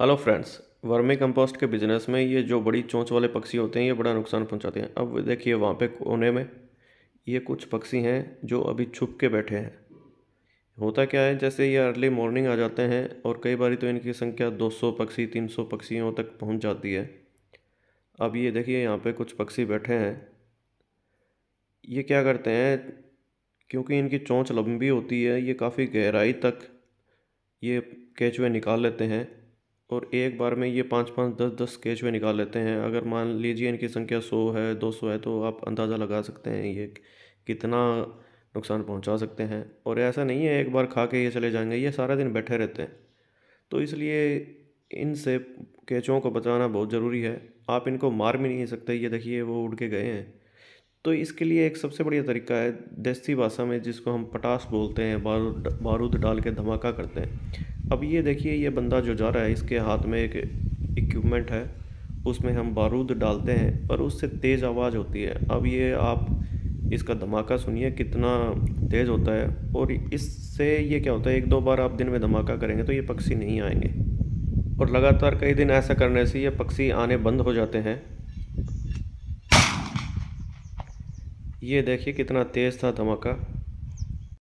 hello friends vermicompost के business में ये जो बड़ी चोंच वाले पक्षी होते हैं ये बड़ा नुकसान पहुंचाते हैं अब देखिए वहाँ पे कोने में ये कुछ पक्षी हैं जो अभी छुप के बैठे हैं होता क्या है जैसे ये अर्ली मॉर्निंग आ जाते हैं और कई बार तो इनकी संख्या 200 पक्षी 300 पक्षियों तक पहुँच जाती है अब ये देखिए यहाँ पर कुछ पक्षी बैठे हैं ये क्या करते हैं क्योंकि इनकी चोंच लंबी होती है ये काफ़ी गहराई तक ये कैचवे निकाल लेते हैं और एक बार में ये पाँच पाँच दस दस स्केच में निकाल लेते हैं अगर मान लीजिए इनकी संख्या सौ है दो सौ है तो आप अंदाज़ा लगा सकते हैं ये कितना नुकसान पहुंचा सकते हैं और ऐसा नहीं है एक बार खा के ये चले जाएंगे ये सारा दिन बैठे रहते हैं तो इसलिए इनसे केचों को बचाना बहुत ज़रूरी है आप इनको मार भी नहीं सकते ये देखिए वो उड़ के गए हैं तो इसके लिए एक सबसे बढ़िया तरीका है देसी भाषा में जिसको हम पटास बोलते हैं बारूद बारूद डाल के धमाका करते हैं अब ये देखिए ये बंदा जो जा रहा है इसके हाथ में एक इक्विपमेंट है उसमें हम बारूद डालते हैं पर उससे तेज़ आवाज़ होती है अब ये आप इसका धमाका सुनिए कितना तेज़ होता है और इससे ये क्या होता है एक दो बार आप दिन में धमाका करेंगे तो ये पक्षी नहीं आएंगे और लगातार कई दिन ऐसा करने से ये पक्षी आने बंद हो जाते हैं ये देखिए कितना तेज़ था धमाका